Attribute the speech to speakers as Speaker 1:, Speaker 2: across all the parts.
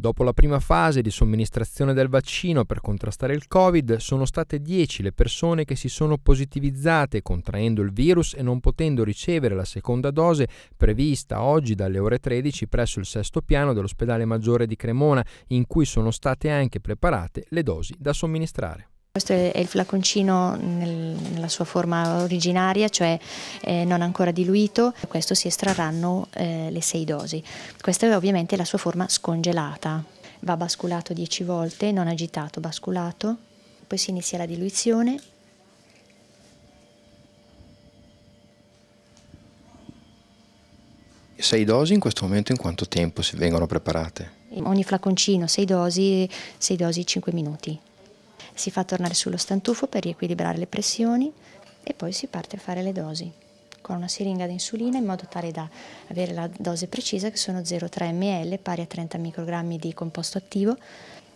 Speaker 1: Dopo la prima fase di somministrazione del vaccino per contrastare il Covid, sono state 10 le persone che si sono positivizzate contraendo il virus e non potendo ricevere la seconda dose prevista oggi dalle ore 13 presso il sesto piano dell'ospedale maggiore di Cremona, in cui sono state anche preparate le dosi da somministrare.
Speaker 2: Questo è il flaconcino nel, nella sua forma originaria, cioè eh, non ancora diluito, questo si estrarranno eh, le sei dosi. Questa è ovviamente la sua forma scongelata, va basculato 10 volte, non agitato, basculato, poi si inizia la diluizione.
Speaker 1: Sei dosi in questo momento in quanto tempo vengono preparate?
Speaker 2: Ogni flaconcino, sei dosi, sei dosi 5 minuti si fa tornare sullo stantufo per riequilibrare le pressioni e poi si parte a fare le dosi con una siringa di insulina in modo tale da avere la dose precisa che sono 0,3 ml pari a 30 microgrammi di composto attivo.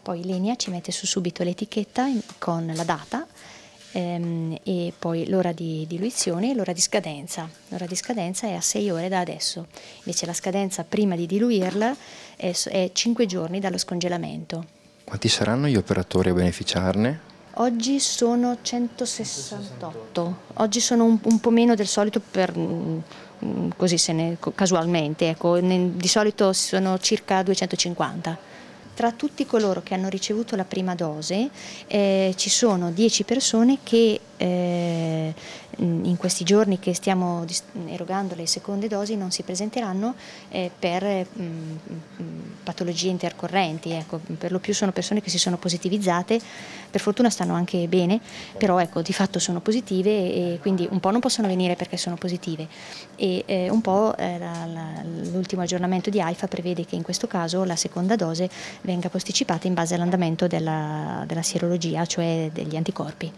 Speaker 2: Poi Linea ci mette su subito l'etichetta con la data ehm, e poi l'ora di diluizione e l'ora di scadenza. L'ora di scadenza è a 6 ore da adesso, invece la scadenza prima di diluirla è, è 5 giorni dallo scongelamento.
Speaker 1: Quanti saranno gli operatori a beneficiarne?
Speaker 2: Oggi sono 168, oggi sono un, un po' meno del solito per, mm, mm, così se ne, casualmente, ecco. di solito sono circa 250 tra tutti coloro che hanno ricevuto la prima dose eh, ci sono 10 persone che eh, in questi giorni che stiamo erogando le seconde dosi non si presenteranno eh, per mh, mm, mm, patologie intercorrenti, ecco, per lo più sono persone che si sono positivizzate, per fortuna stanno anche bene, però ecco, di fatto sono positive e quindi un po' non possono venire perché sono positive e eh, un po' eh, l'ultimo aggiornamento di AIFA prevede che in questo caso la seconda dose venga posticipata in base all'andamento della, della sierologia, cioè degli anticorpi.